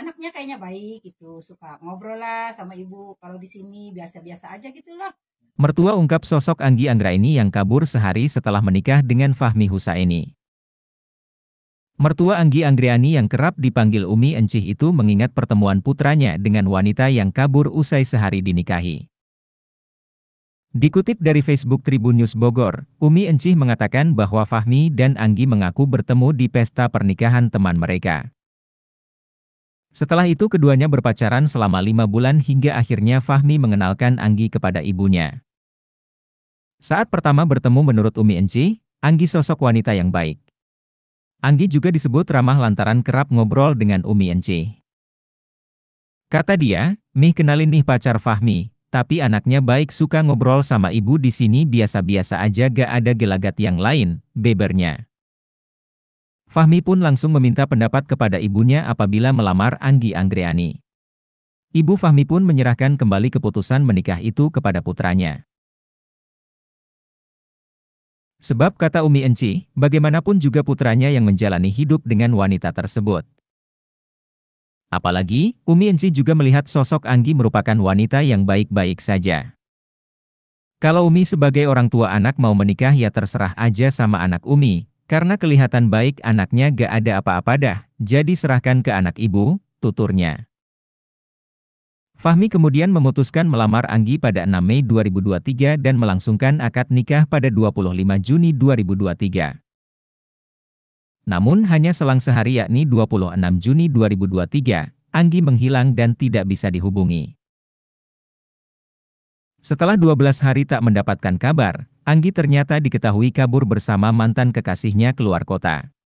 anaknya kayaknya baik gitu suka ngobrol lah sama ibu kalau di sini biasa-biasa aja gitu loh Mertua ungkap sosok Anggi Anggra ini yang kabur sehari setelah menikah dengan Fahmi Husaini. Mertua Anggi Anggriani yang kerap dipanggil Umi Encih itu mengingat pertemuan putranya dengan wanita yang kabur usai sehari dinikahi. Dikutip dari Facebook Tribun News Bogor, Umi Encih mengatakan bahwa Fahmi dan Anggi mengaku bertemu di pesta pernikahan teman mereka. Setelah itu keduanya berpacaran selama lima bulan hingga akhirnya Fahmi mengenalkan Anggi kepada ibunya. Saat pertama bertemu menurut Umi Enci, Anggi sosok wanita yang baik. Anggi juga disebut ramah lantaran kerap ngobrol dengan Umi Enci. Kata dia, Mih kenalin nih pacar Fahmi, tapi anaknya baik suka ngobrol sama ibu di sini biasa-biasa aja gak ada gelagat yang lain, bebernya. Fahmi pun langsung meminta pendapat kepada ibunya apabila melamar Anggi Anggriani. Ibu Fahmi pun menyerahkan kembali keputusan menikah itu kepada putranya. Sebab kata Umi Enci, bagaimanapun juga putranya yang menjalani hidup dengan wanita tersebut. Apalagi, Umi Enci juga melihat sosok Anggi merupakan wanita yang baik-baik saja. Kalau Umi sebagai orang tua anak mau menikah ya terserah aja sama anak Umi, karena kelihatan baik anaknya gak ada apa-apa dah, jadi serahkan ke anak ibu, tuturnya. Fahmi kemudian memutuskan melamar Anggi pada 6 Mei 2023 dan melangsungkan akad nikah pada 25 Juni 2023. Namun hanya selang sehari yakni 26 Juni 2023, Anggi menghilang dan tidak bisa dihubungi. Setelah 12 hari tak mendapatkan kabar, Anggi ternyata diketahui kabur bersama mantan kekasihnya keluar kota.